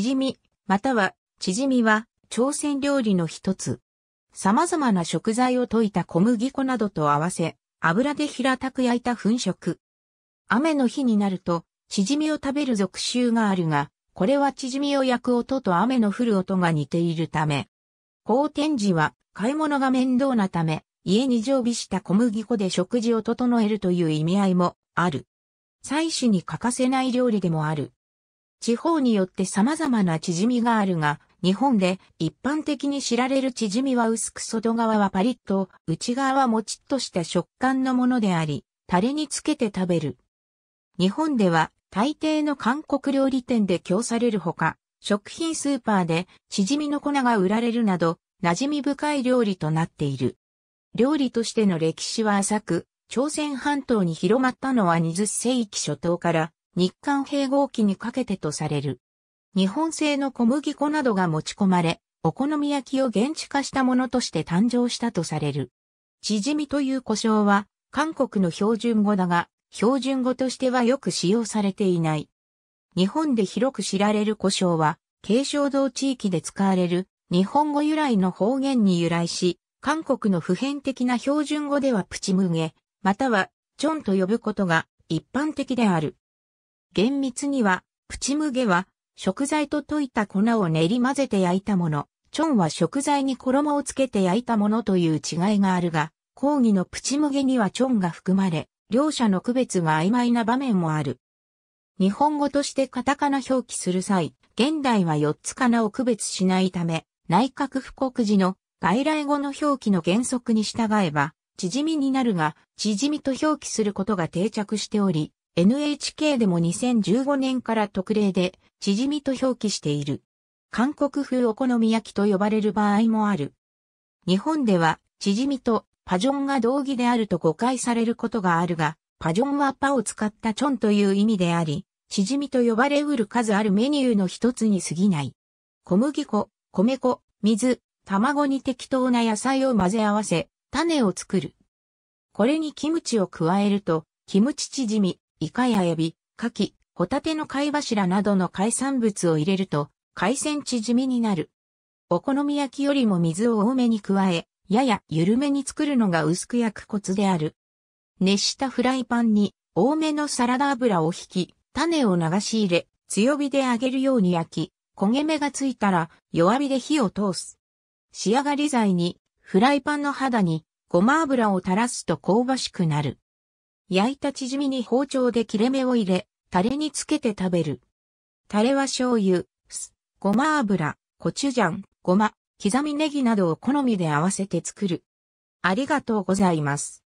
縮み、または、縮みは、朝鮮料理の一つ。様々な食材を溶いた小麦粉などと合わせ、油で平たく焼いた粉食。雨の日になると、縮みを食べる俗習があるが、これは縮みを焼く音と雨の降る音が似ているため。高天寺は、買い物が面倒なため、家に常備した小麦粉で食事を整えるという意味合いもある。祭祀に欠かせない料理でもある。地方によって様々な縮みがあるが、日本で一般的に知られる縮みは薄く外側はパリッと、内側はもちっとした食感のものであり、タレにつけて食べる。日本では大抵の韓国料理店で供されるほか、食品スーパーでチヂミの粉が売られるなど、馴染み深い料理となっている。料理としての歴史は浅く、朝鮮半島に広まったのは20世紀初頭から日韓併合期にかけてとされる。日本製の小麦粉などが持ち込まれ、お好み焼きを現地化したものとして誕生したとされる。チヂミという呼称は、韓国の標準語だが、標準語としてはよく使用されていない。日本で広く知られる呼称は、軽症道地域で使われる日本語由来の方言に由来し、韓国の普遍的な標準語ではプチムゲ、またはチョンと呼ぶことが一般的である。厳密には、プチムゲは、食材と溶いた粉を練り混ぜて焼いたもの、チョンは食材に衣をつけて焼いたものという違いがあるが、講義のプチムゲにはチョンが含まれ、両者の区別が曖昧な場面もある。日本語としてカタカナ表記する際、現代は4つカナを区別しないため、内閣布告時の外来語の表記の原則に従えば、縮みになるが、縮みと表記することが定着しており、NHK でも2015年から特例で、チヂミと表記している。韓国風お好み焼きと呼ばれる場合もある。日本では、チヂミとパジョンが同義であると誤解されることがあるが、パジョンはパを使ったチョンという意味であり、チヂミと呼ばれうる数あるメニューの一つに過ぎない。小麦粉、米粉、水、卵に適当な野菜を混ぜ合わせ、種を作る。これにキムチを加えると、キムチチヂミ、イカやエビ、カキ、ホタテの貝柱などの海産物を入れると、海鮮縮みになる。お好み焼きよりも水を多めに加え、やや緩めに作るのが薄く焼くコツである。熱したフライパンに多めのサラダ油を引き、種を流し入れ、強火で揚げるように焼き、焦げ目がついたら弱火で火を通す。仕上がり剤にフライパンの肌にごま油を垂らすと香ばしくなる。焼いた縮みに包丁で切れ目を入れ、タレにつけて食べる。タレは醤油、酢、ごま油、コチュジャン、ごま、刻みネギなどを好みで合わせて作る。ありがとうございます。